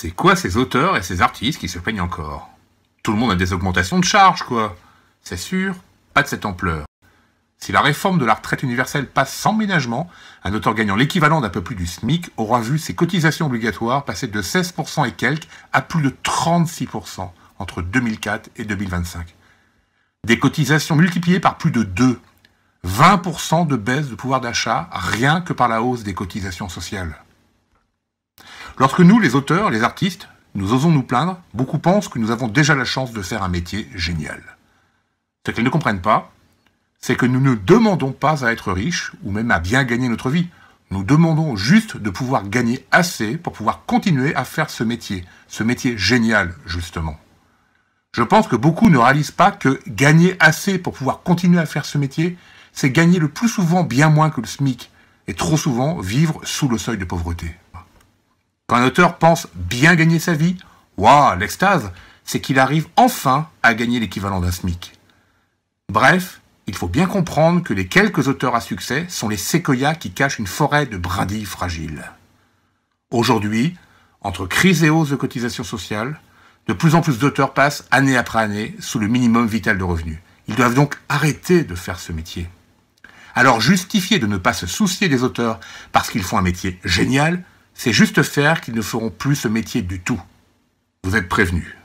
C'est quoi ces auteurs et ces artistes qui se peignent encore Tout le monde a des augmentations de charges, quoi. C'est sûr, pas de cette ampleur. Si la réforme de la retraite universelle passe sans ménagement, un auteur gagnant l'équivalent d'un peu plus du SMIC aura vu ses cotisations obligatoires passer de 16% et quelques à plus de 36% entre 2004 et 2025. Des cotisations multipliées par plus de 2. 20% de baisse de pouvoir d'achat rien que par la hausse des cotisations sociales. Lorsque nous, les auteurs, les artistes, nous osons nous plaindre, beaucoup pensent que nous avons déjà la chance de faire un métier génial. Ce qu'ils ne comprennent pas, c'est que nous ne demandons pas à être riches ou même à bien gagner notre vie. Nous demandons juste de pouvoir gagner assez pour pouvoir continuer à faire ce métier, ce métier génial justement. Je pense que beaucoup ne réalisent pas que gagner assez pour pouvoir continuer à faire ce métier, c'est gagner le plus souvent bien moins que le SMIC et trop souvent vivre sous le seuil de pauvreté. Quand un auteur pense bien gagner sa vie, waouh, l'extase, c'est qu'il arrive enfin à gagner l'équivalent d'un SMIC. Bref, il faut bien comprendre que les quelques auteurs à succès sont les séquoias qui cachent une forêt de brindilles fragiles. Aujourd'hui, entre crise et hausse de cotisations sociales, de plus en plus d'auteurs passent année après année sous le minimum vital de revenus. Ils doivent donc arrêter de faire ce métier. Alors justifier de ne pas se soucier des auteurs parce qu'ils font un métier génial, c'est juste faire qu'ils ne feront plus ce métier du tout. Vous êtes prévenus.